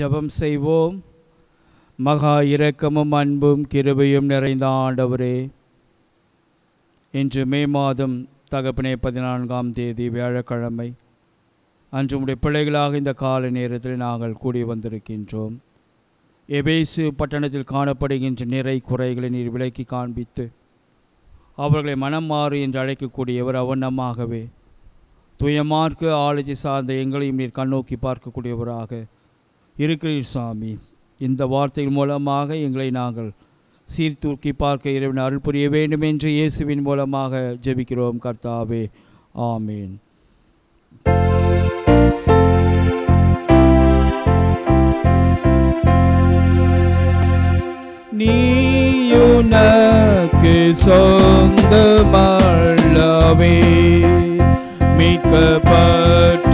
ஜபம் செய்வோம் மகா இரக்கமும் அன்பும் கிருபையும் நிறைந்த ஆண்டவரே இன்று மே மாதம் தகப்பனே பதினான்காம் தேதி வியாழக்கிழமை அன்று உடைய பிள்ளைகளாக இந்த கால நேரத்தில் நாங்கள் கூடி வந்திருக்கின்றோம் எபேசு பட்டணத்தில் காணப்படுகின்ற நிறை குறைகளை நீர் விலக்கி காண்பித்து அவர்களை மனம் மாறு என்று அழைக்கக்கூடியவர் அவனமாகவே துயமார்க்கு ஆலோசி சார்ந்த எங்களையும் நீர் கண்ணோக்கி பார்க்கக்கூடியவராக இருக்கிறீர் சாமி இந்த வார்த்தையின் மூலமாக எங்களை நாங்கள் சீர்தூக்கி பார்க்க இறைவன் அருள் புரிய வேண்டும் என்று இயேசுவின் மூலமாக ஜெபிக்கிறோம் கர்த்தாவே ஆமீன் நீயுனக்கு சொந்தமல்லவே மீட்கப்பட்ட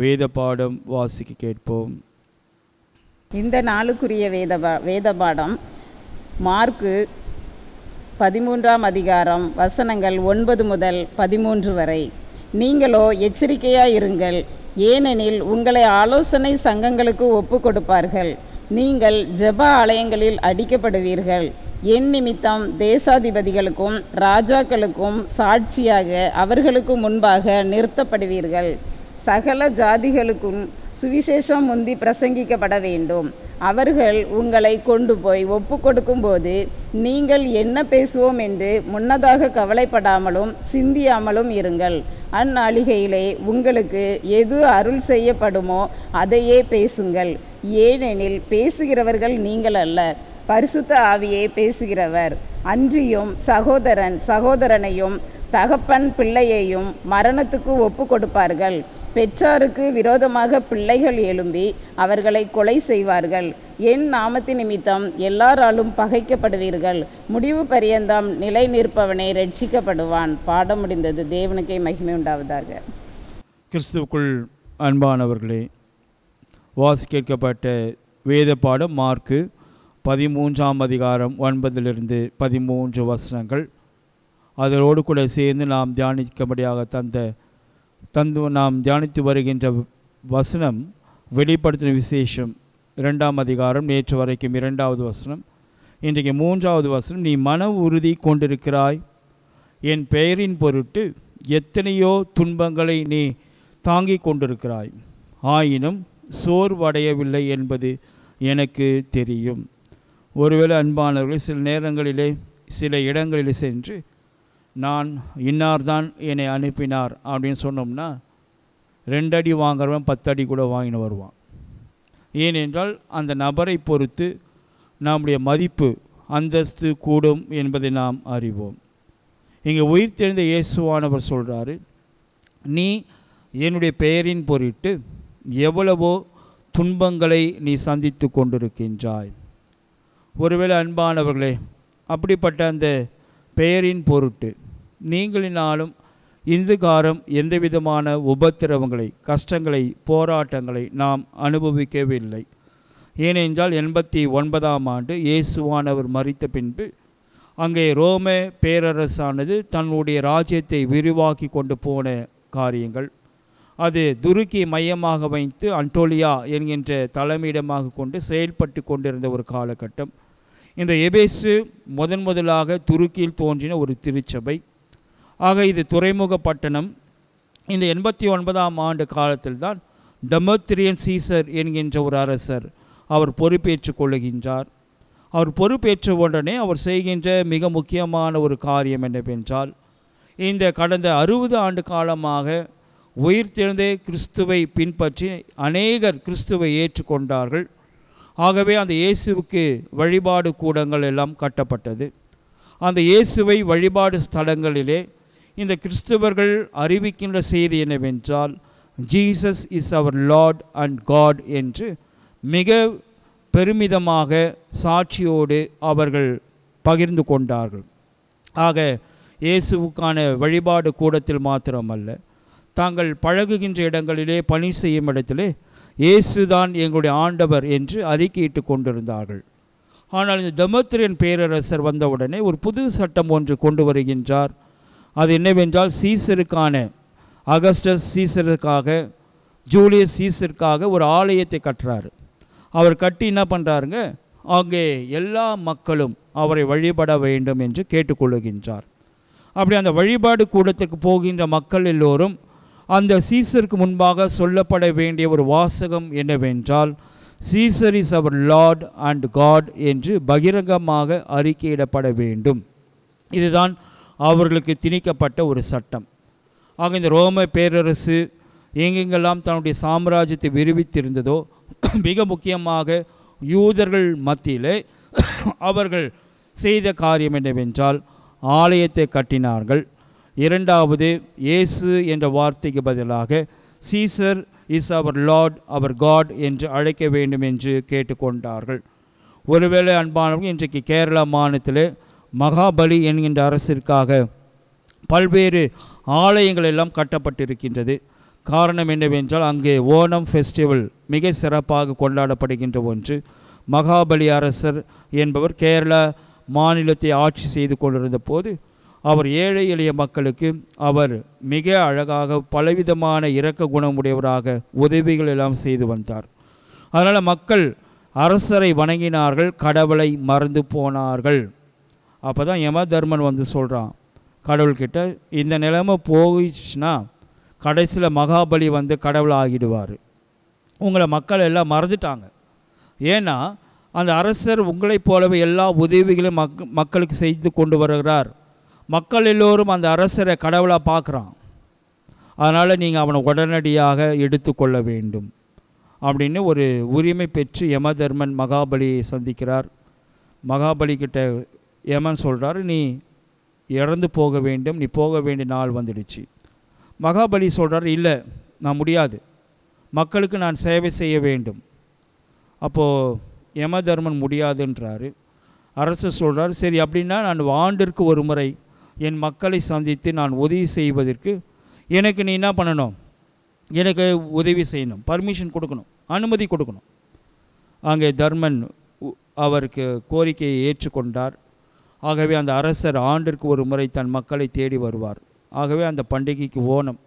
வேத பாடம் வாசிக்க கேட்போம் இந்த நாளுக்குரிய வேத வேத பாடம் மார்க்கு பதிமூன்றாம் அதிகாரம் வசனங்கள் ஒன்பது முதல் பதிமூன்று வரை நீங்களோ எச்சரிக்கையாக இருங்கள் ஏனெனில் உங்களை ஆலோசனை சங்கங்களுக்கு ஒப்பு கொடுப்பார்கள் நீங்கள் ஜப ஆலயங்களில் அடிக்கப்படுவீர்கள் என் நிமித்தம் தேசாதிபதிகளுக்கும் ராஜாக்களுக்கும் சாட்சியாக அவர்களுக்கு முன்பாக நிறுத்தப்படுவீர்கள் சகல ஜாதிகளுக்கும் சுவிசேஷம் முந்தி பிரசங்கிக்கப்பட வேண்டும் அவர்கள் உங்களை கொண்டு போய் ஒப்பு கொடுக்கும்போது நீங்கள் என்ன பேசுவோம் என்று முன்னதாக கவலைப்படாமலும் சிந்தியாமலும் இருங்கள் அந்நாளிகையிலே உங்களுக்கு எது அருள் செய்யப்படுமோ அதையே பேசுங்கள் ஏனெனில் பேசுகிறவர்கள் நீங்கள் அல்ல பரிசுத்த ஆவியே பேசுகிறவர் அன்றியும் சகோதரன் சகோதரனையும் தகப்பன் பிள்ளையையும் மரணத்துக்கு ஒப்பு கொடுப்பார்கள் பெற்றாருக்கு விரோதமாக பிள்ளைகள் எழும்பி அவர்களை கொலை செய்வார்கள் என் நாமத்தின் நிமித்தம் எல்லாராலும் பகைக்கப்படுவீர்கள் முடிவு பரியந்தம் நிலை நிற்பவனை ரட்சிக்கப்படுவான் பாடம் முடிந்தது தேவனுக்கே மகிமை உண்டாவதாக கிறிஸ்துவுக்குள் அன்பானவர்களே வாசி கேட்கப்பட்ட வேத பாடம் மார்க்கு பதிமூன்றாம் அதிகாரம் ஒன்பதிலிருந்து பதிமூன்று வசனங்கள் அதனோடு கூட சேர்ந்து நாம் தியானிக்கும்படியாக தந்த தந்து நாம் தியானித்து வருகின்ற வசனம் வெளிப்படுத்தின விசேஷம் இரண்டாம் அதிகாரம் நேற்று வரைக்கும் இரண்டாவது வசனம் இன்றைக்கு மூன்றாவது வசனம் நீ மன உறுதி கொண்டிருக்கிறாய் என் பெயரின் பொருட்டு எத்தனையோ துன்பங்களை நீ தாங்கிக் கொண்டிருக்கிறாய் ஆயினும் சோர்வடையவில்லை என்பது எனக்கு தெரியும் ஒருவேளை அன்பானவர்கள் சில நேரங்களிலே சில இடங்களில் சென்று நான் இன்னார் தான் என்னை அனுப்பினார் அப்படின்னு சொன்னோம்னா ரெண்டடி வாங்குறவன் பத்தடி கூட வாங்கின்னு வருவான் ஏனென்றால் அந்த நபரை பொறுத்து நம்முடைய மதிப்பு அந்தஸ்து கூடும் என்பதை நாம் அறிவோம் இங்கே உயிர் தெரிந்த இயேசுவானவர் சொல்கிறாரு நீ என்னுடைய பெயரின் பொருட்டு எவ்வளவோ துன்பங்களை நீ சந்தித்து கொண்டிருக்கின்றாய் ஒருவேளை அன்பானவர்களே அப்படிப்பட்ட அந்த பெயரின் பொருட்டு நீங்களினாலும் இந்துகாரம் எந்தவிதமான உபத்திரவங்களை கஷ்டங்களை போராட்டங்களை நாம் அனுபவிக்கவில்லை ஏனென்றால் எண்பத்தி ஒன்பதாம் ஆண்டு இயேசுவானவர் மறித்த பின்பு அங்கே ரோம பேரரசானது தன்னுடைய ராஜ்யத்தை விரிவாக்கி கொண்டு போன காரியங்கள் அது துருக்கி மையமாக வைத்து அன்டோலியா என்கின்ற தலைமையிடமாக கொண்டு செயல்பட்டு கொண்டிருந்த ஒரு காலகட்டம் இந்த எபேசு முதன் முதலாக துருக்கியில் தோன்றின ஒரு திருச்சபை ஆக இது துறைமுகப்பட்டணம் இந்த எண்பத்தி ஒன்பதாம் ஆண்டு காலத்தில் தான் டெமோத்ரியன் சீசர் என்கின்ற ஒரு அரசர் அவர் பொறுப்பேற்றுக் கொள்ளுகின்றார் அவர் பொறுப்பேற்ற உடனே அவர் செய்கின்ற மிக முக்கியமான ஒரு காரியம் என்னவென்றால் இந்த கடந்த அறுபது ஆண்டு காலமாக உயிர்த்தெழுந்தே கிறிஸ்துவை பின்பற்றி அநேகர் கிறிஸ்துவை ஏற்றுக்கொண்டார்கள் ஆகவே அந்த இயேசுவுக்கு வழிபாடு கூடங்கள் எல்லாம் கட்டப்பட்டது அந்த இயேசுவை வழிபாடு ஸ்தலங்களிலே இந்த கிறிஸ்துவர்கள் அறிவிக்கின்ற செய்தி என்னவென்றால் Jesus is our lord and God என்று மிக பெருமிதமாக சாட்சியோடு அவர்கள் பகிர்ந்து கொண்டார்கள் ஆக இயேசுவுக்கான வழிபாடு கூடத்தில் மாத்திரமல்ல தாங்கள் பழகுகின்ற இடங்களிலே பணி செய்யும் இடத்திலே இயேசுதான் எங்களுடைய ஆண்டவர் என்று அறிக்கையிட்டு கொண்டிருந்தார்கள் ஆனால் இந்த தமத்திரியன் பேரரசர் வந்தவுடனே ஒரு புது சட்டம் ஒன்று கொண்டு வருகின்றார் அது என்னவென்றால் சீசருக்கான அகஸ்டஸ் சீசருக்காக ஜூலியஸ் சீசருக்காக ஒரு ஆலயத்தை கட்டுறாரு அவர் கட்டி என்ன பண்ணுறாருங்க அங்கே எல்லா மக்களும் அவரை வழிபட வேண்டும் என்று கேட்டுக்கொள்ளுகின்றார் அப்படி அந்த வழிபாடு கூடத்துக்கு போகின்ற மக்கள் எல்லோரும் அந்த சீசருக்கு முன்பாக சொல்லப்பட வேண்டிய ஒரு வாசகம் என்னவென்றால் Caesar is our lord and God என்று பகிரங்கமாக அறிக்கையிடப்பட வேண்டும் இதுதான் அவர்களுக்கு திணிக்கப்பட்ட ஒரு சட்டம் ஆக இந்த ரோம பேரரசு எங்கெங்கெல்லாம் தன்னுடைய சாம்ராஜ்யத்தை விரிவித்திருந்ததோ மிக முக்கியமாக யூதர்கள் மத்தியில் அவர்கள் செய்த காரியம் என்னவென்றால் ஆலயத்தை கட்டினார்கள் இரண்டாவது இயேசு என்ற வார்த்தைக்கு பதிலாக Caesar is our lord our God என்று அழைக்க வேண்டும் என்று கேட்டுக்கொண்டார்கள் ஒருவேளை அன்பானவர்கள் இன்றைக்கு கேரளா மாநிலத்தில் மகாபலி என்கின்ற அரசிற்காக பல்வேறு ஆலயங்கள் எல்லாம் கட்டப்பட்டிருக்கின்றது காரணம் என்னவென்றால் அங்கே ஓணம் ஃபெஸ்டிவல் மிக சிறப்பாக கொண்டாடப்படுகின்ற ஒன்று மகாபலி அரசர் என்பவர் கேரள மாநிலத்தை ஆட்சி செய்து கொண்டிருந்த போது அவர் ஏழை எளிய மக்களுக்கு அவர் மிக அழகாக பலவிதமான இரக்க குணமுடையவராக உதவிகள் எல்லாம் செய்து வந்தார் அதனால் மக்கள் அரசரை வணங்கினார்கள் கடவுளை மறந்து போனார்கள் அப்போ தான் யமதர்மன் வந்து சொல்கிறான் கடவுள்கிட்ட இந்த நிலைமை போயிடுச்சுன்னா கடைசியில் மகாபலி வந்து கடவுள் ஆகிடுவார் உங்களை மக்கள் எல்லாம் மறந்துட்டாங்க ஏன்னா அந்த அரசர் உங்களைப் போலவே எல்லா உதவிகளையும் மக் மக்களுக்கு செய்து கொண்டு வருகிறார் மக்கள் எல்லோரும் அந்த அரசரை கடவுளாக பார்க்குறான் அதனால் நீங்கள் அவனை உடனடியாக எடுத்துக்கொள்ள வேண்டும் அப்படின்னு ஒரு உரிமை பெற்று யமதர்மன் மகாபலியை சந்திக்கிறார் மகாபலி கிட்ட ஏமான் சொல்கிறாரு நீ இறந்து போக வேண்டும் நீ போக வேண்டிய நாள் வந்துடுச்சு மகாபலி சொல்கிறார் இல்லை நான் முடியாது மக்களுக்கு நான் சேவை செய்ய வேண்டும் அப்போது யம தர்மன் முடியாதுன்றாரு அரசு சொல்கிறார் சரி அப்படின்னா நான் ஆண்டிற்கு ஒரு முறை என் மக்களை சந்தித்து நான் உதவி செய்வதற்கு எனக்கு நீ என்ன பண்ணணும் எனக்கு உதவி செய்யணும் பர்மிஷன் கொடுக்கணும் அனுமதி கொடுக்கணும் அங்கே தர்மன் அவருக்கு கோரிக்கையை ஏற்றுக்கொண்டார் ஆகவே அந்த அரசர் ஆண்டிற்கு ஒரு முறை தன் மக்களை தேடி வருவார் ஆகவே அந்த பண்டிகைக்கு ஓணம்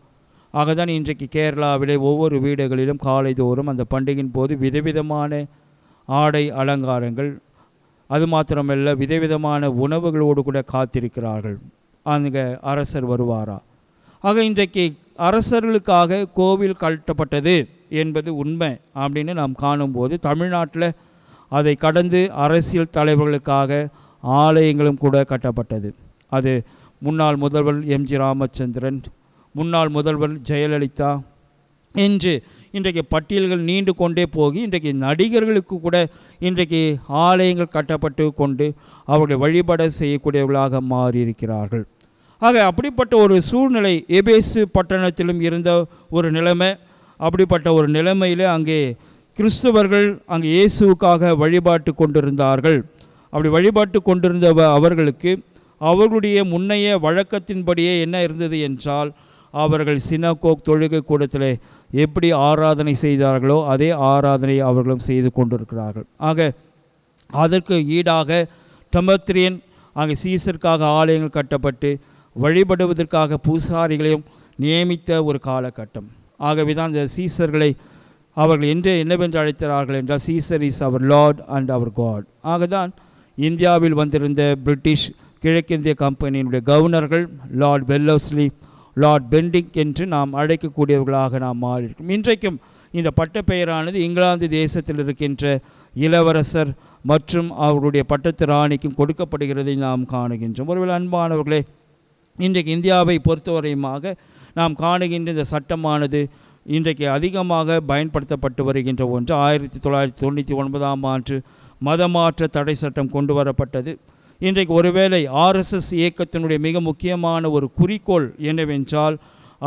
ஆகதான் இன்றைக்கு கேரளாவிலே ஒவ்வொரு வீடுகளிலும் காலை தோறும் அந்த பண்டிகையின் போது விதவிதமான ஆடை அலங்காரங்கள் அது மாத்திரமல்ல விதவிதமான உணவுகளோடு கூட காத்திருக்கிறார்கள் அங்கே அரசர் வருவாரா ஆக இன்றைக்கு அரசர்களுக்காக கோவில் கட்டப்பட்டது என்பது உண்மை அப்படின்னு நாம் காணும்போது தமிழ்நாட்டில் அதை கடந்து அரசியல் தலைவர்களுக்காக ஆலயங்களும் கூட கட்டப்பட்டது அது முன்னாள் முதல்வர் எம் ஜி ராமச்சந்திரன் முன்னாள் முதல்வர் ஜெயலலிதா என்று இன்றைக்கு பட்டியல்கள் நீண்டு கொண்டே போகி இன்றைக்கு நடிகர்களுக்கு கூட இன்றைக்கு ஆலயங்கள் கட்டப்பட்டு கொண்டு அவர்களை வழிபட செய்யக்கூடியவர்களாக மாறியிருக்கிறார்கள் ஆக அப்படிப்பட்ட ஒரு சூழ்நிலை எபேசு பட்டணத்திலும் இருந்த ஒரு நிலைமை அப்படிப்பட்ட ஒரு நிலைமையில் அங்கே கிறிஸ்துவர்கள் அங்கே இயேசுக்காக வழிபாட்டு கொண்டிருந்தார்கள் அப்படி வழிபாட்டு கொண்டிருந்த அவர்களுக்கு அவர்களுடைய முன்னைய வழக்கத்தின்படியே என்ன இருந்தது என்றால் அவர்கள் சினகோக் தொழுகை கூடத்தில் எப்படி ஆராதனை செய்தார்களோ அதே ஆராதனை அவர்களும் செய்து கொண்டிருக்கிறார்கள் ஆக அதற்கு ஈடாக டமத்ரியன் அங்கே சீசருக்காக ஆலயங்கள் கட்டப்பட்டு வழிபடுவதற்காக பூசாரிகளையும் நியமித்த ஒரு காலகட்டம் ஆகவே தான் இந்த சீசர்களை அவர்கள் என்று என்னவென்று அழைத்தார்கள் என்றால் Caesar is our lord and our God ஆக தான் இந்தியாவில் வந்திருந்த பிரிட்டிஷ் கிழக்கிந்திய கம்பெனியினுடைய கவர்னர்கள் லார்ட் வெல்லோஸ்லி லார்ட் பெண்டிங் என்று நாம் அழைக்கக்கூடியவர்களாக நாம் மாறியிருக்கோம் இன்றைக்கும் இந்த பட்டப்பெயரானது இங்கிலாந்து தேசத்தில் இருக்கின்ற இளவரசர் மற்றும் அவருடைய பட்டத்து ராணிக்கும் கொடுக்கப்படுகிறதை நாம் காணுகின்றோம் ஒருவேளை அன்பானவர்களே இன்றைக்கு இந்தியாவை பொறுத்தவரையுமாக நாம் காணுகின்ற இந்த சட்டமானது இன்றைக்கு அதிகமாக பயன்படுத்தப்பட்டு வருகின்ற ஒன்று ஆயிரத்தி தொள்ளாயிரத்தி தொண்ணூற்றி ஒன்பதாம் ஆண்டு மதமாற்ற தடை சட்டம் கொண்டு வரப்பட்டது இன்றைக்கு ஒருவேளை ஆர்எஸ்எஸ் இயக்கத்தினுடைய மிக முக்கியமான ஒரு குறிக்கோள் என்னவென்றால்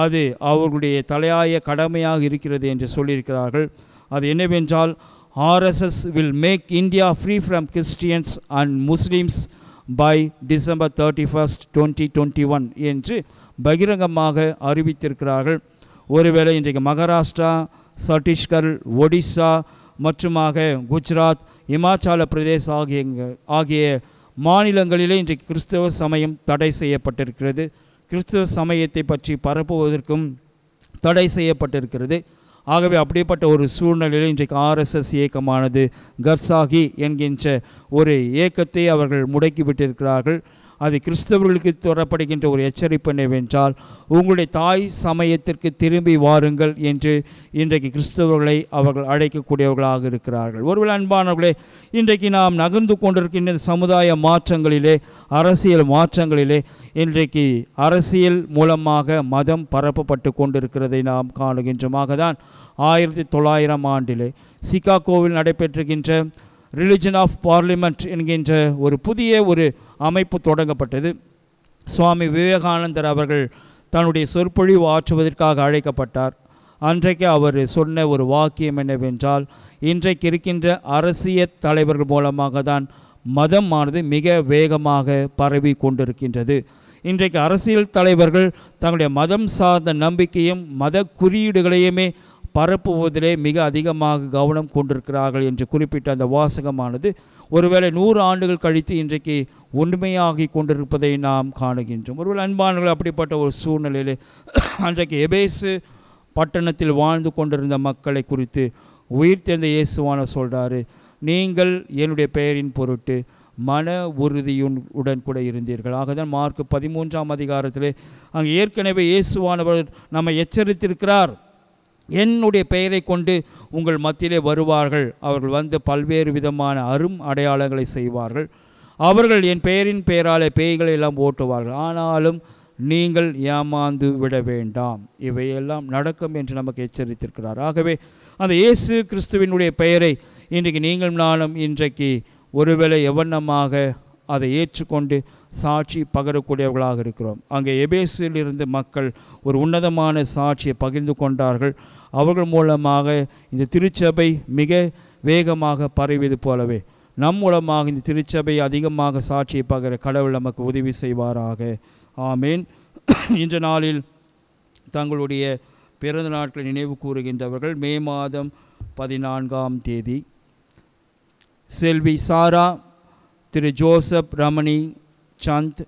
அது அவர்களுடைய தலையாய கடமையாக இருக்கிறது என்று சொல்லியிருக்கிறார்கள் அது என்னவென்றால் RSS will make India free from Christians and Muslims by December thirty first twenty twenty one என்று பகிரங்கமாக அறிவித்திருக்கிறார்கள் ஒருவேளை இன்றைக்கு மகாராஷ்டிரா சத்தீஸ்கர் ஒடிசா மற்றுமாக குஜராத் இமாச்சல பிரதேச ஆகிய ஆகிய மாநிலங்களிலே இன்றைக்கு கிறிஸ்தவ சமயம் தடை செய்யப்பட்டிருக்கிறது கிறிஸ்தவ சமயத்தை பற்றி பரப்புவதற்கும் தடை செய்யப்பட்டிருக்கிறது ஆகவே அப்படிப்பட்ட ஒரு சூழ்நிலையில் இன்றைக்கு ஆர்எஸ்எஸ் இயக்கமானது கர்சாகி என்கின்ற ஒரு இயக்கத்தை அவர்கள் முடக்கிவிட்டிருக்கிறார்கள் அது கிறிஸ்தவர்களுக்கு தரப்படுகின்ற ஒரு எச்சரிப்பு என்னவென்றால் உங்களுடைய தாய் சமயத்திற்கு திரும்பி வாருங்கள் என்று இன்றைக்கு கிறிஸ்தவர்களை அவர்கள் அழைக்கக்கூடியவர்களாக இருக்கிறார்கள் ஒருவேளை அன்பானவர்களே இன்றைக்கு நாம் நகர்ந்து கொண்டிருக்கின்ற சமுதாய மாற்றங்களிலே அரசியல் மாற்றங்களிலே இன்றைக்கு அரசியல் மூலமாக மதம் பரப்பப்பட்டு கொண்டிருக்கிறதை நாம் காணுகின்றோமாக தான் ஆயிரத்தி தொள்ளாயிரம் ஆண்டிலே சிகாகோவில் நடைபெற்றுகின்ற ரிலிஜன் ஆஃப் பார்லிமெண்ட் என்கின்ற ஒரு புதிய ஒரு அமைப்பு தொடங்கப்பட்டது சுவாமி விவேகானந்தர் அவர்கள் தன்னுடைய சொற்பொழிவு ஆற்றுவதற்காக அழைக்கப்பட்டார் அன்றைக்கு அவர் சொன்ன ஒரு வாக்கியம் என்னவென்றால் இன்றைக்கு இருக்கின்ற அரசியல் தலைவர்கள் மூலமாக தான் மதமானது மிக வேகமாக பரவி கொண்டிருக்கின்றது இன்றைக்கு அரசியல் தலைவர்கள் தங்களுடைய மதம் சார்ந்த நம்பிக்கையும் மத குறியீடுகளையுமே பரப்புவதிலே மிக அதிகமாக கவனம் கொண்டிருக்கிறார்கள் என்று குறிப்பிட்ட அந்த வாசகமானது ஒருவேளை நூறு ஆண்டுகள் கழித்து இன்றைக்கு உண்மையாகி கொண்டிருப்பதை நாம் காணுகின்றோம் ஒருவேளை அன்பானவர்கள் அப்படிப்பட்ட ஒரு சூழ்நிலையில் அன்றைக்கு எபேசு பட்டணத்தில் வாழ்ந்து கொண்டிருந்த மக்களை குறித்து உயிர் தேர்ந்த இயேசுவான சொல்கிறாரு நீங்கள் என்னுடைய பெயரின் பொருட்டு மன உறுதியுடன் உடன் கூட இருந்தீர்கள் ஆகதான் மார்க் பதிமூன்றாம் அதிகாரத்தில் அங்கே ஏற்கனவே இயேசுவானவர் நம்ம எச்சரித்திருக்கிறார் என்னுடைய பெயரை கொண்டு உங்கள் மத்தியிலே வருவார்கள் அவர்கள் வந்து பல்வேறு விதமான அரும் அடையாளங்களை செய்வார்கள் அவர்கள் என் பெயரின் பெயராலே பேய்களை எல்லாம் ஓட்டுவார்கள் ஆனாலும் நீங்கள் ஏமாந்து விட வேண்டாம் இவையெல்லாம் நடக்கும் என்று நமக்கு எச்சரித்திருக்கிறார் ஆகவே அந்த இயேசு கிறிஸ்துவினுடைய பெயரை இன்றைக்கு நீங்கள் நானும் இன்றைக்கு ஒருவேளை எவ்வண்ணமாக அதை ஏற்றுக்கொண்டு சாட்சி பகரக்கூடியவர்களாக இருக்கிறோம் அங்கே எபேசிலிருந்து மக்கள் ஒரு உன்னதமான சாட்சியை பகிர்ந்து கொண்டார்கள் அவர்கள் மூலமாக இந்த திருச்சபை மிக வேகமாக பரவியது போலவே நம் மூலமாக இந்த திருச்சபை அதிகமாக சாட்சியை பகிர கடவுள் நமக்கு உதவி செய்வாராக ஆமேன் இன்ற நாளில் தங்களுடைய பிறந்த நாட்களை நினைவு கூறுகின்றவர்கள் மே மாதம் பதினான்காம் தேதி Selvi Sarah Thiru Joseph Ramani Chand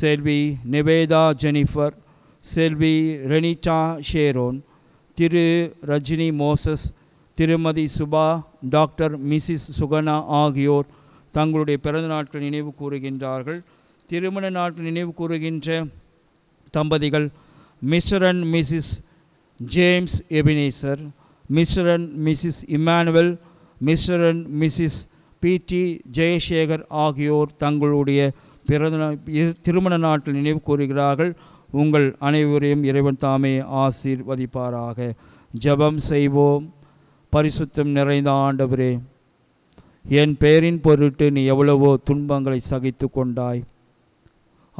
Selvi Nivetha Jennifer Selvi Renita Sharon Thiru Rajini Moses Thirumathi Subha doctor Mrs சுகனா ஆகியோர் தங்களுடைய பிறந்த நாட்கள் நினைவு கூறுகின்றார்கள் திருமண நாட்கள் நினைவு கூறுகின்ற தம்பதிகள் mister and missus James Ebenezer mister and missus Emmanuel mister and missus P D Jayasekar ஆகியோர் தங்களுடைய பிறந்த திருமண நாட்கள் நினைவு கூறுகிறார்கள் உங்கள் அனைவரையும் இறைவன் தாமே ஆசீர்வதிப்பாராக ஜபம் செய்வோம் பரிசுத்தம் நிறைந்த ஆண்டவரே என் பெயரின் பொருட்டு நீ எவ்வளவோ துன்பங்களை சகித்து கொண்டாய்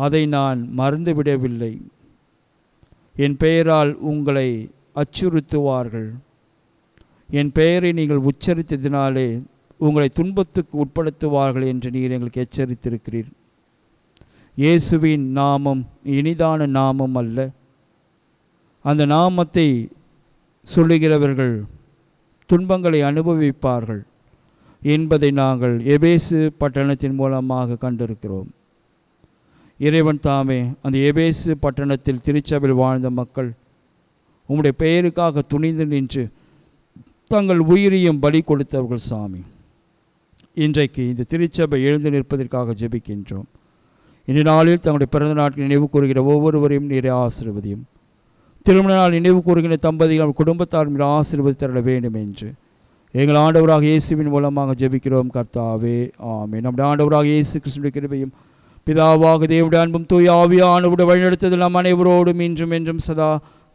அதை நான் மறந்துவிடவில்லை என் பெயரால் உங்களை அச்சுறுத்துவார்கள் என் பெயரை நீங்கள் உச்சரித்ததினாலே உங்களை துன்பத்துக்கு உட்படுத்துவார்கள் என்று நீங்கள் எங்களுக்கு எச்சரித்திருக்கிறீர் இயேசுவின் நாமம் இனிதான நாமம் அல்ல அந்த நாமத்தை சொல்லுகிறவர்கள் துன்பங்களை அனுபவிப்பார்கள் என்பதை நாங்கள் எபேசு பட்டணத்தின் மூலமாக கண்டிருக்கிறோம் இறைவன் தாமே அந்த எபேசு பட்டணத்தில் திருச்சபையில் வாழ்ந்த மக்கள் உங்களுடைய பெயருக்காக துணிந்து நின்று தங்கள் உயிரையும் பலி கொடுத்தவர்கள் சாமி இன்றைக்கு இந்த திருச்சபை எழுந்து நிற்பதற்காக ஜெபிக்கின்றோம் இன்றைய நாளில் தங்களுடைய பிறந்த நாட்கள் நினைவு கூறுகிற ஒவ்வொருவரையும் நீரை ஆசிர்வதியும் திருமண நாள் நினைவு கூறுகின்ற தம்பதிகள் குடும்பத்தார் மீது ஆசிர்வதி தரட வேண்டும் என்று எங்கள் ஆண்டவராக இயேசுவின் மூலமாக ஜெபிக்கிறோம் கர்த்தாவே ஆமே நம்முடைய ஆண்டவராக இயேசு கிருஷ்ணனுடைய கிருபையும் பிதாவாக தேவடைய அன்பும் தூய் ஆவியானவுடைய வழிநடத்ததில் நாம் அனைவரோடும் இன்றும் என்றும் சதா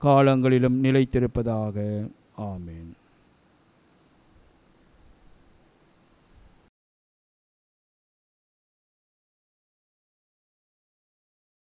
காலங்களிலும் நிலைத்திருப்பதாக ஆமேன்